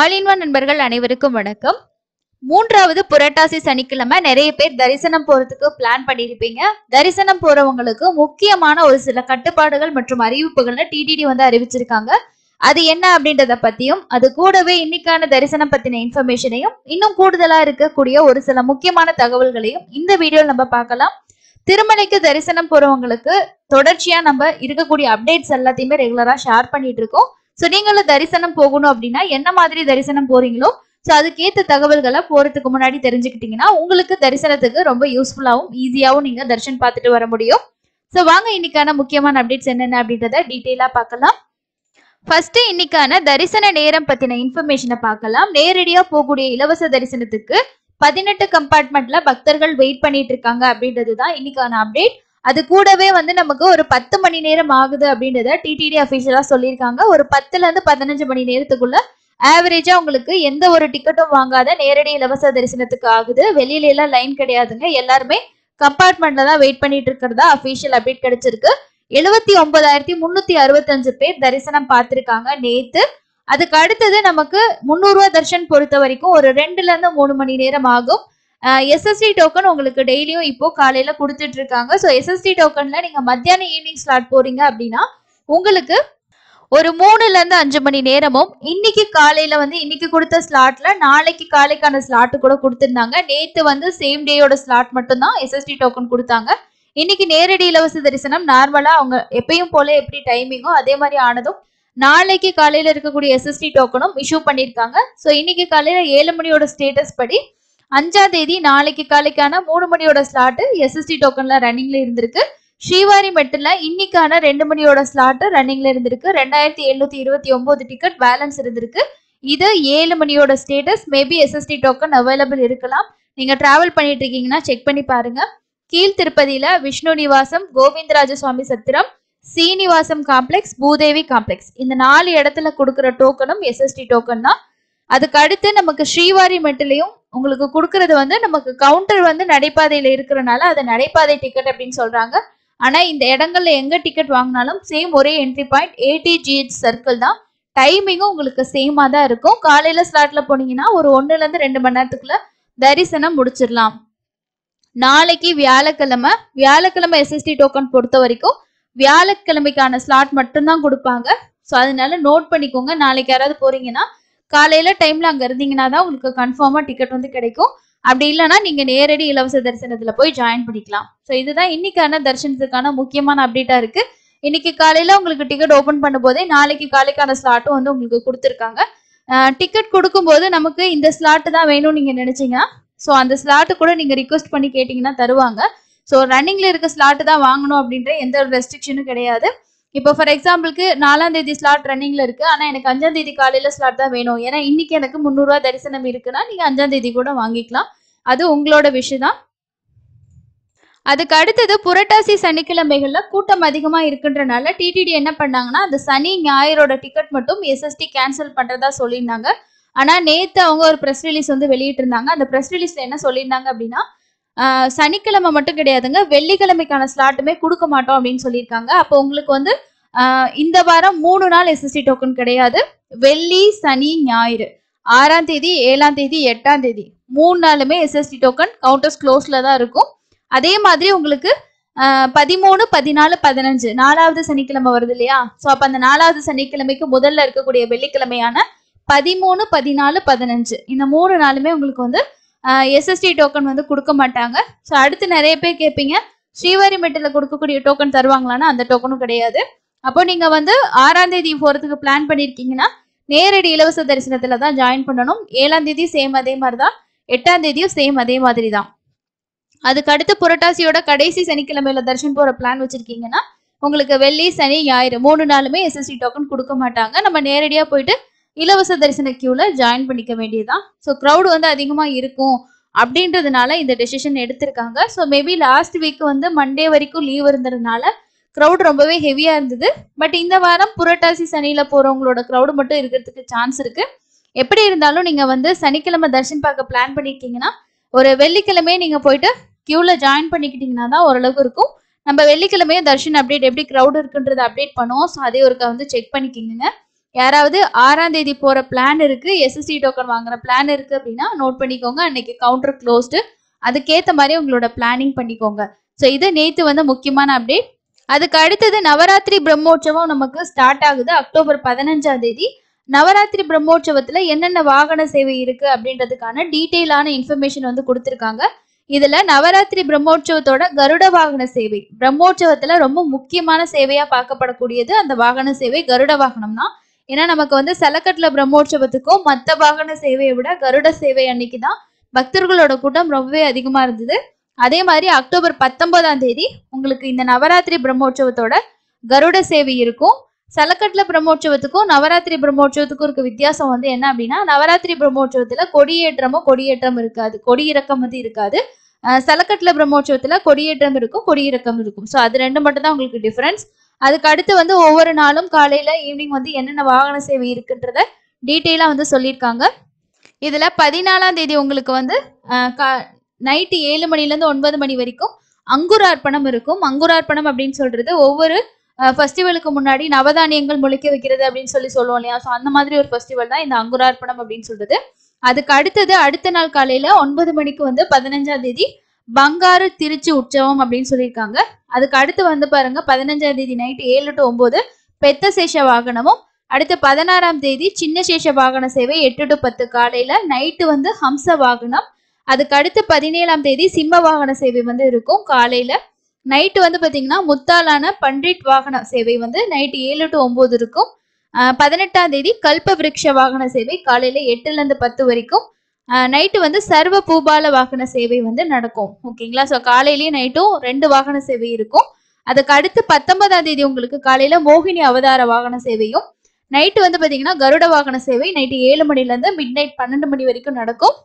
ஆலின்வா நண்பர்கள் அனைவருக்கும் வணக்கம் மூன்றாவது புரட்டாசி சனிக்கிழமை நிறைய பேர் தரிசனம் போறதுக்கு பிளான் பண்ணியிருப்பீங்க தரிசனம் போறவங்களுக்கு முக்கியமான ஒரு சில கட்டுப்பாடுகள் மற்றும் அறிவிப்புகள்னு டிடிடி வந்து அறிவிச்சிருக்காங்க அது என்ன அப்படின்றத பத்தியும் அது கூடவே இன்னைக்கான தரிசனம் பத்தின இன்ஃபர்மேஷனையும் இன்னும் கூடுதலா இருக்கக்கூடிய ஒரு சில முக்கியமான தகவல்களையும் இந்த வீடியோ நம்ம பார்க்கலாம் திருமலைக்கு தரிசனம் போறவங்களுக்கு தொடர்ச்சியா நம்ம இருக்கக்கூடிய அப்டேட்ஸ் எல்லாத்தையுமே ரெகுலரா ஷேர் பண்ணிட்டு இருக்கோம் ஸோ நீங்களும் தரிசனம் போகணும் அப்படின்னா என்ன மாதிரி தரிசனம் போறீங்களோ ஸோ அதுக்கேற்ற தகவல்களை போறதுக்கு முன்னாடி தெரிஞ்சுக்கிட்டீங்கன்னா உங்களுக்கு தரிசனத்துக்கு ரொம்ப யூஸ்ஃபுல்லாகவும் ஈஸியாகவும் நீங்க தரிசனம் பார்த்துட்டு வர முடியும் ஸோ வாங்க இன்னைக்கான முக்கியமான அப்டேட்ஸ் என்னென்ன அப்படின்றத டீட்டெயிலா பார்க்கலாம் ஃபர்ஸ்ட் இன்னைக்கான தரிசன நேரம் பத்தின இன்ஃபர்மேஷனை பார்க்கலாம் நேரடியா போகக்கூடிய இலவச தரிசனத்துக்கு பதினெட்டு கம்பார்ட்மெண்ட்ல பக்தர்கள் வெயிட் பண்ணிட்டு இருக்காங்க அப்படின்றது தான் இன்னைக்கான அப்டேட் அது கூடவே வந்து நமக்கு ஒரு பத்து மணி நேரம் ஆகுது அப்படின்றத டிடிடி அஃபிஷியலா சொல்லியிருக்காங்க ஒரு பத்துல இருந்து பதினஞ்சு மணி நேரத்துக்குள்ள ஆவரேஜா உங்களுக்கு எந்த ஒரு டிக்கெட்டும் வாங்காத நேரடி இலவச தரிசனத்துக்கு ஆகுது வெளியில எல்லாம் லைன் கிடையாதுங்க எல்லாருமே கம்பார்ட்மெண்ட்ல தான் வெயிட் பண்ணிட்டு இருக்கிறதா அபிஷியல் அப்டேட் கிடைச்சிருக்கு எழுபத்தி ஒன்பதாயிரத்தி முன்னூத்தி அறுபத்தஞ்சு பேர் தரிசனம் பார்த்திருக்காங்க நேத்து அதுக்கு அடுத்தது நமக்கு முந்நூறுவா தர்ஷன் பொறுத்த வரைக்கும் ஒரு ரெண்டுல இருந்து மூணு மணி நேரம் ஆகும் எஸ்எஸ்டி டோக்கன் உங்களுக்கு டெய்லியும் இப்போ காலையில கொடுத்துட்டு இருக்காங்க ஸோ எஸ்எஸ்டி டோக்கன்ல நீங்க மத்தியான ஈவினிங் ஸ்லாட் போறீங்க அப்படின்னா உங்களுக்கு ஒரு மூணுல இருந்து அஞ்சு மணி நேரமும் இன்னைக்கு காலையில வந்து இன்னைக்கு கொடுத்த ஸ்லாட்ல நாளைக்கு காலைக்கான ஸ்லாட் கூட கொடுத்திருந்தாங்க நேத்து வந்து சேம் டேயோட ஸ்லாட் மட்டும்தான் எஸ்எஸ்டி டோக்கன் கொடுத்தாங்க இன்னைக்கு நேரடி இலவச தரிசனம் நார்மலா அவங்க எப்பயும் போல எப்படி டைமிங்கோ அதே மாதிரி ஆனதும் நாளைக்கு காலையில இருக்கக்கூடிய எஸ்எஸ்டி டோக்கனும் இஷ்யூ பண்ணியிருக்காங்க ஸோ இன்னைக்கு காலையில ஏழு மணியோட ஸ்டேட்டஸ் படி அஞ்சாம் தேதி நாளைக்கு காலைக்கான மூணு மணியோட ஸ்லாட்டு எஸ்எஸ்டி டோக்கன்ல ரன்னிங்ல இருந்திருக்கு ஸ்ரீவாரி மெட்டில் இன்னைக்கான ரெண்டு மணியோட ஸ்லாட்டு ரன்னிங்ல இருந்திருக்கு ரெண்டாயிரத்தி எழுநூத்தி இருபத்தி ஒன்பது டிக்கெட் பேலன்ஸ் இருந்திருக்கு இது ஏழு மணியோட status maybe SSD token available இருக்கலாம் நீங்க டிராவல் பண்ணிட்டு இருக்கீங்கன்னா செக் பண்ணி பாருங்க கீழ் திருப்பதியில விஷ்ணு நிவாசம் கோவிந்தராஜ சுவாமி சத்திரம் சீனிவாசம் காம்ப்ளெக்ஸ் பூதேவி காம்ப்ளெக்ஸ் இந்த நாலு இடத்துல கொடுக்குற டோக்கனும் எஸ்எஸ்டி டோக்கன் தான் அதுக்கு அடுத்து நமக்கு ஸ்ரீவாரி மெட்டிலையும் உங்களுக்கு கொடுக்கறது வந்து நமக்கு கவுண்டர் வந்து நடைபாதையில இருக்கிறனால அதை நடைபாதை டிக்கெட் அப்படின்னு சொல்றாங்க ஆனா இந்த இடங்கள்ல எங்க டிக்கெட் வாங்கினாலும் சேம் ஒரே என்ட்ரி பாயிண்ட் ஏடிஜிஹெச் சர்க்கிள் தான் டைமிங்கும் உங்களுக்கு சேமா தான் இருக்கும் காலையில ஸ்லாட்ல போனீங்கன்னா ஒரு ஒன்னுல இருந்து ரெண்டு மணி நேரத்துக்குள்ள தரிசனம் முடிச்சிடலாம் நாளைக்கு வியாழக்கிழமை வியாழக்கிழமை எஸ்எஸ்டி டோக்கன் பொறுத்த வரைக்கும் வியாழக்கிழமைக்கான ஸ்லாட் மட்டும்தான் கொடுப்பாங்க ஸோ அதனால நோட் பண்ணிக்கோங்க நாளைக்கு யாராவது போறீங்கன்னா காலையில டைம்ல அங்க இருந்தீங்கன்னா தான் உங்களுக்கு கன்ஃபார்மா டிக்கெட் வந்து கிடைக்கும் அப்படி இல்லைன்னா நீங்க நேரடி இலவச தரிசனத்துல போய் ஜாயின் பண்ணிக்கலாம் ஸோ இதுதான் இன்னைக்கான தரிசனத்துக்கான முக்கியமான அப்டேட்டா இருக்கு இன்னைக்கு காலையில உங்களுக்கு டிக்கெட் ஓபன் பண்ணும் போதே நாளைக்கு காலைக்கான ஸ்லாட்டும் வந்து உங்களுக்கு கொடுத்துருக்காங்க டிக்கெட் கொடுக்கும்போது நமக்கு இந்த ஸ்லாட்டு தான் வேணும்னு நீங்க நினைச்சீங்கன்னா ஸோ அந்த ஸ்லாட்டு கூட நீங்க ரிக்வஸ்ட் பண்ணி கேட்டீங்கன்னா தருவாங்க ஸோ ரன்னிங்ல இருக்க ஸ்லாட்டு தான் வாங்கணும் அப்படின்ற எந்த ஒரு ரெஸ்ட்ரிக்ஷனும் கிடையாது இப்போ ஃபார் எக்ஸாம்பிளுக்கு நாலாம் தேதி ஸ்லாட் ரன்னிங்ல இருக்கு ஆனா எனக்கு அஞ்சாம் தேதி காலையில ஸ்லாட் தான் வேணும் ஏன்னா இன்னைக்கு எனக்கு முந்நூறுரூவா தரிசனம் இருக்குன்னா நீங்க அஞ்சாம் தேதி கூட வாங்கிக்கலாம் அது உங்களோட விஷயம் தான் அதுக்கு அடுத்தது புரட்டாசி சனிக்கிழமைகள்ல கூட்டம் அதிகமா இருக்குன்றனால டிடிடி என்ன பண்ணாங்கன்னா அந்த சனி ஞாயிறோட டிக்கெட் மட்டும் எஸ்எஸ்டி கேன்சல் பண்றதா சொல்லியிருந்தாங்க ஆனா நேத்து அவங்க ஒரு ப்ரெஸ் ரிலீஸ் வந்து வெளியிட்டிருந்தாங்க அந்த பிரஸ் ரிலீஸ்ல என்ன சொல்லியிருந்தாங்க அப்படின்னா சனிக்கிழமை மட்டும் கிடையாதுங்க வெள்ளிக்கிழமைக்கான ஸ்லாட்டுமே கொடுக்க மாட்டோம் அப்படின்னு சொல்லியிருக்காங்க அப்போ உங்களுக்கு வந்து இந்த வாரம் மூணு நாள் எஸ்எஸ்டி டோக்கன் கிடையாது வெள்ளி சனி ஞாயிறு ஆறாம் தேதி ஏழாம் தேதி எட்டாம் தேதி மூணு நாளுமே எஸ்எஸ்டி டோக்கன் கவுண்டர்ஸ் க்ளோஸ்ல தான் இருக்கும் அதே மாதிரி உங்களுக்கு பதிமூணு பதினாலு பதினஞ்சு நாலாவது சனிக்கிழமை வருது இல்லையா ஸோ அப்போ அந்த நாலாவது சனிக்கிழமைக்கு முதல்ல இருக்கக்கூடிய வெள்ளிக்கிழமையான பதிமூணு பதினாலு பதினஞ்சு இந்த மூணு நாளுமே உங்களுக்கு வந்து எஸ்எஸ்டி டோக்கன் வந்து கொடுக்க மாட்டாங்க ஸோ அடுத்து நிறைய பேர் கேட்பீங்க ஸ்ரீவாரி மெட்டில் கொடுக்கக்கூடிய டோக்கன் தருவாங்களான்னா அந்த டோக்கனும் கிடையாது அப்போ நீங்க வந்து ஆறாம் தேதி போறதுக்கு பிளான் பண்ணிருக்கீங்கன்னா நேரடி இலவச தரிசனத்துல தான் ஜாயின் பண்ணணும் ஏழாம் தேதியும் சேம் அதே மாதிரி தான் எட்டாம் தேதியும் சேம் அதே மாதிரி தான் அதுக்கு அடுத்து புரட்டாசியோட கடைசி சனிக்கிழமையில தரிசனம் போற பிளான் வச்சிருக்கீங்கன்னா உங்களுக்கு வெள்ளி சனி ஞாயிறு மூணு நாளுமே எஸ்எஸ்டி டோக்கன் கொடுக்க மாட்டாங்க நம்ம நேரடியாக போயிட்டு இலவச தரிசன கியூல ஜாயின் பண்ணிக்க வேண்டியதுதான் ஸோ க்ரௌடு வந்து அதிகமா இருக்கும் அப்படின்றதுனால இந்த டெசிஷன் எடுத்திருக்காங்க ஸோ மேபி லாஸ்ட் வீக் வந்து மண்டே வரைக்கும் லீவ் இருந்ததுனால க்ரௌட் ரொம்பவே ஹெவியா இருந்தது பட் இந்த வாரம் புரட்டாசி சனியில போறவங்களோட க்ரௌடு மட்டும் இருக்கிறதுக்கு சான்ஸ் இருக்கு எப்படி இருந்தாலும் நீங்க வந்து சனிக்கிழமை தர்ஷன் பார்க்க பிளான் பண்ணிருக்கீங்கன்னா ஒரு வெள்ளிக்கிழமையே நீங்க போயிட்டு கியூல ஜாயின் பண்ணிக்கிட்டீங்கன்னா தான் ஓரளவுக்கு இருக்கும் நம்ம வெள்ளிக்கிழமையே தர்ஷன் அப்டேட் எப்படி க்ரௌட் இருக்குன்றதை அப்டேட் பண்ணுவோம் ஸோ அதே ஒருக்கா வந்து செக் பண்ணிக்கிங்க யாராவது ஆறாம் தேதி போற பிளான் இருக்கு எஸ்எஸ்டி டோக்கன் வாங்குற பிளான் இருக்கு அப்படின்னா நோட் பண்ணிக்கோங்க அன்னைக்கு கவுண்டர் க்ளோஸ்டு அதுக்கேற்ற மாதிரி உங்களோட பிளானிங் பண்ணிக்கோங்க ஸோ இது நேற்று வந்து முக்கியமான அப்டேட் அதுக்கு அடுத்தது நவராத்திரி பிரம்மோற்சவம் நமக்கு ஸ்டார்ட் ஆகுது அக்டோபர் பதினஞ்சாம் தேதி நவராத்திரி பிரம்மோற்சவத்துல என்னென்ன வாகன சேவை இருக்கு அப்படின்றதுக்கான டீட்டெயிலான இன்ஃபர்மேஷன் வந்து கொடுத்துருக்காங்க இதுல நவராத்திரி பிரம்மோற்சவத்தோட கருட வாகன சேவை பிரம்மோற்சவத்துல ரொம்ப முக்கியமான சேவையா பார்க்கப்படக்கூடியது அந்த வாகன சேவை கருட வாகனம் தான் ஏன்னா நமக்கு வந்து செலக்கட்ல பிரம்மோற்சவத்துக்கும் மற்ற வாகன சேவையை விட கருட சேவை அன்னைக்கு தான் பக்தர்களோட கூட்டம் ரொம்பவே அதிகமா இருந்தது அதே மாதிரி அக்டோபர் பத்தொன்பதாம் தேதி உங்களுக்கு இந்த நவராத்திரி பிரம்மோற்சவத்தோட கருட சேவை இருக்கும் சலக்கட்டில் பிரம்மோற்சவத்துக்கும் நவராத்திரி பிரம்மோற்சவத்துக்கும் இருக்க வித்தியாசம் வந்து என்ன அப்படின்னா நவராத்திரி பிரம்மோற்சவத்துல கொடியேற்றமும் கொடியேற்றம் இருக்காது கொடியிறக்கம் வந்து இருக்காது சலக்கட்டில் பிரம்மோற்சவத்துல கொடியேற்றம் இருக்கும் கொடியிறக்கம் இருக்கும் ஸோ அது ரெண்டு மட்டும் தான் உங்களுக்கு டிஃபரன்ஸ் அதுக்கு அடுத்து வந்து ஒவ்வொரு நாளும் காலையில் ஈவினிங் வந்து என்னென்ன வாகன சேவை இருக்குன்றத டீட்டெயிலாக வந்து சொல்லியிருக்காங்க இதில் பதினாலாம் தேதி உங்களுக்கு வந்து நைட்டு ஏழு மணிலேருந்து ஒன்பது மணி வரைக்கும் அங்குரார்ப்பணம் இருக்கும் அங்குரார்ப்பணம் அப்படின்னு சொல்றது ஒவ்வொரு ஃபெஸ்டிவலுக்கு முன்னாடி நவதானியங்கள் முழிக்க வைக்கிறது அப்படின்னு சொல்லி சொல்லுவோம் இல்லையா ஸோ அந்த மாதிரி ஒரு ஃபெஸ்டிவல் தான் இந்த அங்குரார்ப்பணம் அப்படின்னு சொல்றது அதுக்கு அடுத்தது அடுத்த நாள் காலையில ஒன்பது மணிக்கு வந்து பதினஞ்சாம் தேதி பங்காரு திருச்சி உற்சவம் அப்படின்னு சொல்லியிருக்காங்க அதுக்கு அடுத்து வந்து பாருங்க பதினஞ்சாம் தேதி நைட்டு ஏழு டு ஒன்பது பெத்த சேஷ வாகனமும் அடுத்து பதினாறாம் தேதி சின்ன சேஷ வாகன சேவை எட்டு டு பத்து காலையில நைட்டு வந்து ஹம்ச வாகனம் அதுக்கு அடுத்து பதினேழாம் தேதி சிம்ம வாகன சேவை வந்து இருக்கும் காலையில நைட்டு வந்து பார்த்தீங்கன்னா முத்தாலான பண்டிட் வாகன சேவை வந்து நைட்டு ஏழு டு ஒம்பது இருக்கும் பதினெட்டாம் தேதி கல்ப விருட்ச வாகன சேவை காலையில எட்டுலேருந்து பத்து வரைக்கும் நைட்டு வந்து சர்வ பூபால வாகன சேவை வந்து நடக்கும் ஓகேங்களா ஸோ காலையிலயும் நைட்டும் ரெண்டு வாகன சேவை இருக்கும் அதுக்கு அடுத்து பத்தொன்பதாம் தேதி உங்களுக்கு காலையில மோகினி அவதார வாகன சேவையும் நைட்டு வந்து பாத்தீங்கன்னா கருட வாகன சேவை நைட்டு ஏழு மணில இருந்து மிட் நைட் பன்னெண்டு மணி வரைக்கும் நடக்கும்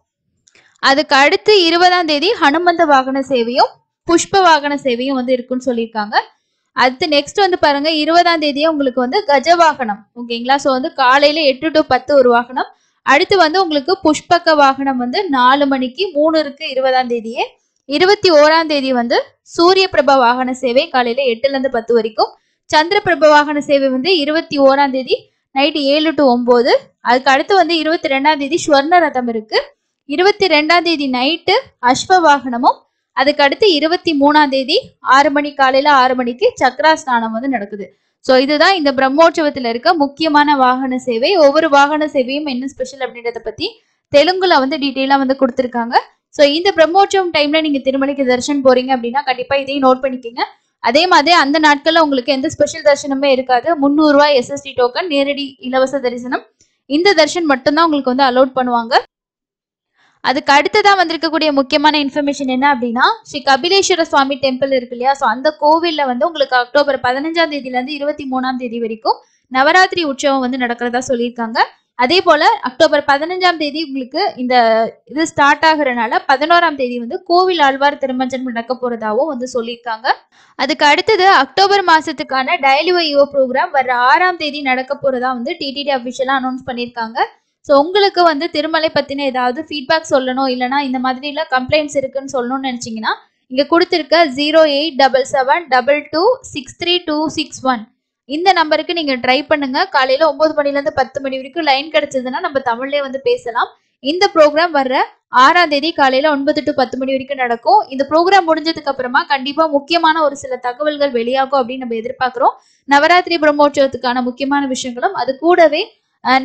அதுக்கு அடுத்து இருபதாம் தேதி ஹனுமந்த வாகன சேவையும் புஷ்ப வாகன சேவையும் வந்து இருக்குன்னு சொல்லியிருக்காங்க அடுத்து நெக்ஸ்ட் வந்து பாருங்க இருபதாம் தேதியே உங்களுக்கு வந்து கஜ வாகனம் ஓகேங்களா ஸோ வந்து காலையில எட்டு டு பத்து ஒரு வாகனம் அடுத்து வந்து உங்களுக்கு புஷ்பக்க வாகனம் வந்து நாலு மணிக்கு மூணு இருக்கு இருபதாம் தேதியே இருபத்தி ஓராம் தேதி வந்து சூரிய பிரப வாகன சேவை காலையில எட்டுல இருந்து பத்து வரைக்கும் சந்திர பிரப வாகன சேவை வந்து இருபத்தி ஓராம் தேதி நைட்டு ஏழு டு ஒன்பது அதுக்கு அடுத்து வந்து இருபத்தி ரெண்டாம் தேதி ஸ்வர்ண ரதம் இருக்கு இருபத்தி ரெண்டாம் தேதி நைட்டு அஸ்வ வாகனமும் அதுக்கு அடுத்து இருபத்தி மூணாம் தேதி ஆறு மணி காலையில ஆறு மணிக்கு சக்கரா ஸ்நானம் வந்து நடக்குது ஸோ இதுதான் இந்த பிரம்மோற்சவத்தில் இருக்க முக்கியமான வாகன சேவை ஒவ்வொரு வாகன சேவையும் என்ன ஸ்பெஷல் அப்படின்றத பத்தி தெலுங்குல வந்து டீட்டெயிலாக வந்து கொடுத்துருக்காங்க ஸோ இந்த பிரம்மோற்சவம் டைம்ல நீங்க திருமலைக்கு தரிசனம் போறீங்க அப்படின்னா கண்டிப்பா இதையும் நோட் பண்ணிக்கோங்க அதே மாதிரி அந்த நாட்கள்ல உங்களுக்கு எந்த ஸ்பெஷல் தரிசனமே இருக்காது முந்நூறு ரூபாய் எஸ்எஸ்டி டோக்கன் நேரடி இலவச தரிசனம் இந்த தர்ஷன் மட்டும்தான் உங்களுக்கு வந்து அலோட் பண்ணுவாங்க அதுக்கு அடுத்ததான் வந்திருக்கக்கூடிய முக்கியமான இன்ஃபர்மேஷன் என்ன அப்படின்னா ஸ்ரீ கபிலேஸ்வர சுவாமி டெம்பிள் இருக்கு இல்லையா ஸோ அந்த கோவிலில் வந்து உங்களுக்கு அக்டோபர் பதினஞ்சாம் தேதியிலேருந்து இருபத்தி மூணாம் தேதி வரைக்கும் நவராத்திரி உற்சவம் வந்து நடக்கிறதா சொல்லியிருக்காங்க அதே போல அக்டோபர் பதினஞ்சாம் தேதி உங்களுக்கு இந்த இது ஸ்டார்ட் ஆகுறனால பதினோராம் தேதி வந்து கோவில் ஆழ்வார் திருமஞ்சன் நடக்க போறதாவும் வந்து சொல்லியிருக்காங்க அதுக்கு அடுத்தது அக்டோபர் மாசத்துக்கான டயலிவோ யுவ ப்ரோக்ராம் வர ஆறாம் தேதி நடக்க போறதா வந்து டிடிடி அபிஷியலா அனௌன்ஸ் பண்ணியிருக்காங்க ஸோ உங்களுக்கு வந்து திருமலை பற்றின ஏதாவது ஃபீட்பேக் சொல்லணும் இல்லைனா இந்த மாதிரிலாம் கம்ப்ளைண்ட்ஸ் இருக்குன்னு சொல்லணும்னு நினச்சிங்கன்னா இங்கே கொடுத்துருக்க zero eight double seven double two six three two six one இந்த நம்பருக்கு நீங்கள் ட்ரை பண்ணுங்கள் காலையில் ஒம்பது மணிலேருந்து பத்து மணி வரைக்கும் லைன் கிடச்சிதுன்னா நம்ம தமிழ்லேயே வந்து பேசலாம் இந்த ப்ரோக்ராம் வர்ற ஆறாம் தேதி காலையில் ஒன்பது டு பத்து மணி வரைக்கும் நடக்கும் இந்த ப்ரோக்ராம் முடிஞ்சதுக்கு அப்புறமா கண்டிப்பாக முக்கியமான ஒரு சில தகவல்கள் வெளியாகும் அப்படின்னு நம்ம எதிர்பார்க்குறோம் நவராத்திரி பிரம்மோற்சவத்துக்கான முக்கியமான விஷயங்களும் அது கூடவே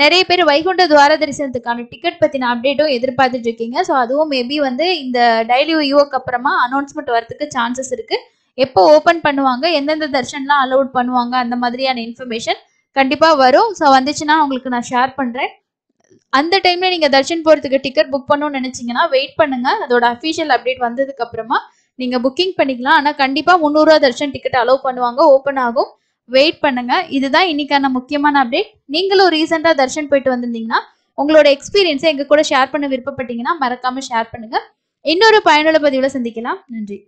நிறைய பேர் வைகுண்ட துவார தரிசனத்துக்கான டிக்கெட் பத்தின அப்டேட்டும் எதிர்பார்த்துட்டு இருக்கீங்க ஸோ அதுவும் மேபி வந்து இந்த டைலி யூஓக்கு அப்புறமா அனௌன்ஸ்மெண்ட் வரதுக்கு சான்சஸ் இருக்கு எப்போ ஓப்பன் பண்ணுவாங்க எந்தெந்த தர்ஷன்லாம் அலோட் பண்ணுவாங்க அந்த மாதிரியான இன்ஃபர்மேஷன் கண்டிப்பா வரும் ஸோ வந்துச்சுன்னா உங்களுக்கு நான் ஷேர் பண்றேன் அந்த டைம்ல நீங்க தர்ஷன் போறதுக்கு டிக்கெட் புக் பண்ணணும்னு நினைச்சீங்கன்னா வெயிட் பண்ணுங்க அதோட அஃபீஷியல் அப்டேட் வந்ததுக்கு அப்புறமா நீங்க புக்கிங் பண்ணிக்கலாம் ஆனா கண்டிப்பா முந்நூறுரூவா தர்ஷன் டிக்கெட் அலோவ் பண்ணுவாங்க ஓப்பன் ஆகும் வெயிட் பண்ணுங்க இதுதான் இன்னைக்கான முக்கியமான அப்டேட் நீங்களும் ரீசெண்டாக தர்ஷன் போயிட்டு வந்திருந்தீங்கன்னா உங்களோட எக்ஸ்பீரியன்ஸை எங்க கூட ஷேர் பண்ண விருப்பப்பட்டீங்கன்னா மறக்காம ஷேர் பண்ணுங்க இன்னொரு பயனுள்ள பதிவில் சந்திக்கலாம் நன்றி